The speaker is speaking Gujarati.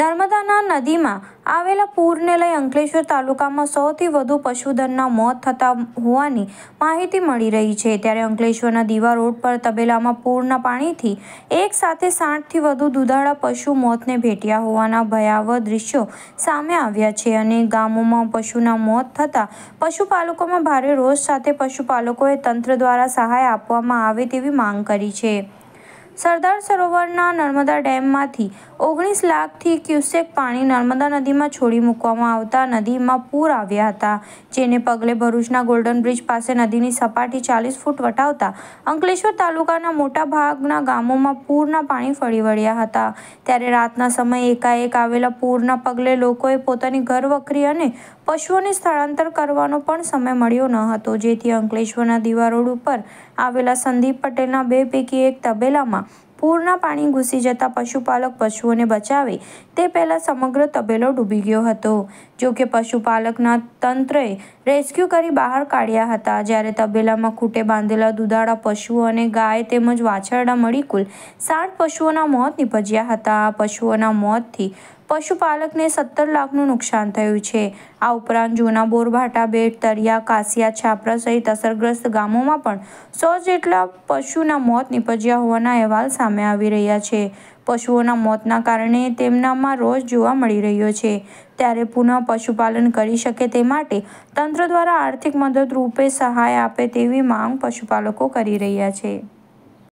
નર્મદાના નદીમાં આવેલા પૂરને લઈ અંકલેશ્વર તાલુકામાં સૌથી વધુ પશુધનના મોત થતા હોવાની માહિતી મળી રહી છે ત્યારે અંકલેશ્વરના દીવા રોડ પર તબેલામાં પૂરના પાણીથી એક સાથે સાઠથી વધુ દુધાળા પશુ મોતને ભેટ્યા હોવાના ભયાવહ દ્રશ્યો સામે આવ્યા છે અને ગામોમાં પશુના મોત થતાં પશુપાલકોમાં ભારે રોષ સાથે પશુપાલકોએ તંત્ર દ્વારા સહાય આપવામાં આવે તેવી માંગ કરી છે સરદાર સરોવરના નર્મદા ડેમમાંથી ઓગણીસ લાખથી ક્યુસેક પાણી નર્મદા નદીમાં છોડી મૂકવામાં આવતા નદીમાં પૂર આવ્યા હતા જેને પગલે ભરૂચના ગોલ્ડન બ્રિજ પાસે નદીની સપાટી ચાલીસ ફૂટ વટાવતા અંકલેશ્વર તાલુકાના મોટા ભાગના ગામોમાં પૂરના પાણી ફરી વળ્યા હતા ત્યારે રાતના સમયે એકાએક આવેલા પૂરના પગલે લોકોએ પોતાની ઘરવખરી અને પશુઓને સ્થળાંતર કરવાનો પણ સમય મળ્યો ન હતો જેથી અંકલેશ્વરના દિવા ઉપર આવેલા સંદીપ પટેલના બે પૈકી એક તબેલામાં પૂરના પાણી ઘૂસી જતા પશુપાલક પશુઓને બચાવે તે પહેલાં સમગ્ર તબેલો ડૂબી ગયો હતો જો કે પશુપાલકના તંત્રએ રેસ્ક્યુ કરી બહાર કાઢ્યા હતા જ્યારે તબેલામાં ખૂટે બાંધેલા દુધાળા પશુઓ અને ગાય તેમજ વાછરડા મળી કુલ સાત પશુઓના મોત નીપજ્યા હતા આ પશુઓના મોતથી પશુપાલકને સત્તર લાખનું નુકસાન થયું છે આ ઉપરાંત જૂના બોરભાટા બેટ તરિયા કાસિયા છાપરા સહિત અસરગ્રસ્ત ગામોમાં પણ સો જેટલા પશુના મોત નીપજ્યા હોવાના અહેવાલ સામે આવી રહ્યા છે પશુઓના મોતના કારણે તેમનામાં રોષ જોવા મળી રહ્યો છે ત્યારે પુનઃ પશુપાલન કરી શકે તે માટે તંત્ર દ્વારા આર્થિક મદદરૂપે સહાય આપે તેવી માંગ પશુપાલકો કરી રહ્યા છે